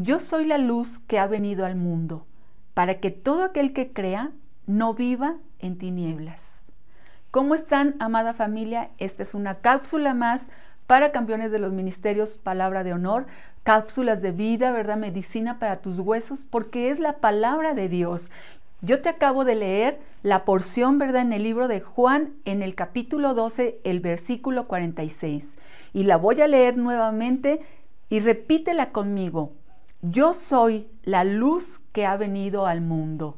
Yo soy la luz que ha venido al mundo, para que todo aquel que crea no viva en tinieblas. ¿Cómo están, amada familia? Esta es una cápsula más para campeones de los ministerios, palabra de honor, cápsulas de vida, ¿verdad? Medicina para tus huesos, porque es la palabra de Dios. Yo te acabo de leer la porción, ¿verdad?, en el libro de Juan, en el capítulo 12, el versículo 46. Y la voy a leer nuevamente y repítela conmigo. Yo soy la luz que ha venido al mundo,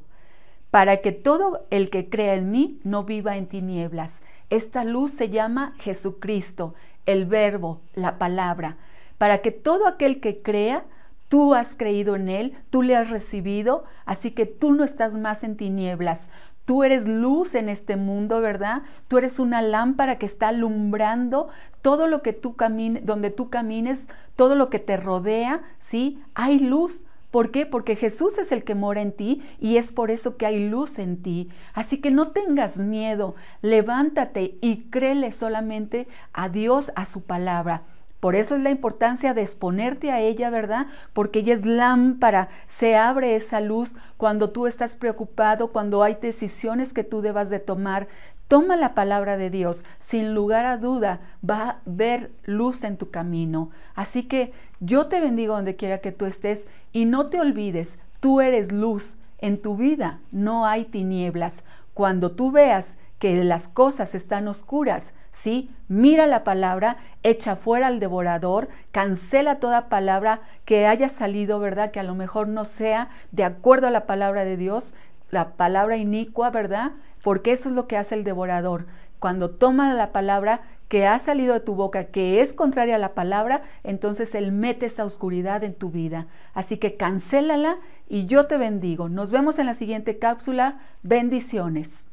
para que todo el que crea en mí no viva en tinieblas. Esta luz se llama Jesucristo, el verbo, la palabra, para que todo aquel que crea, tú has creído en Él, tú le has recibido, así que tú no estás más en tinieblas, Tú eres luz en este mundo, ¿verdad? Tú eres una lámpara que está alumbrando todo lo que tú camines, donde tú camines, todo lo que te rodea, ¿sí? Hay luz. ¿Por qué? Porque Jesús es el que mora en ti y es por eso que hay luz en ti. Así que no tengas miedo, levántate y créele solamente a Dios, a su palabra. Por eso es la importancia de exponerte a ella, ¿verdad? Porque ella es lámpara, se abre esa luz cuando tú estás preocupado, cuando hay decisiones que tú debas de tomar. Toma la palabra de Dios, sin lugar a duda va a ver luz en tu camino. Así que yo te bendigo donde quiera que tú estés y no te olvides, tú eres luz, en tu vida no hay tinieblas. Cuando tú veas que las cosas están oscuras, ¿sí? Mira la palabra, echa fuera al devorador, cancela toda palabra que haya salido, ¿verdad? Que a lo mejor no sea de acuerdo a la palabra de Dios, la palabra inicua, ¿verdad? Porque eso es lo que hace el devorador. Cuando toma la palabra que ha salido de tu boca, que es contraria a la palabra, entonces Él mete esa oscuridad en tu vida. Así que cancélala y yo te bendigo. Nos vemos en la siguiente cápsula. Bendiciones.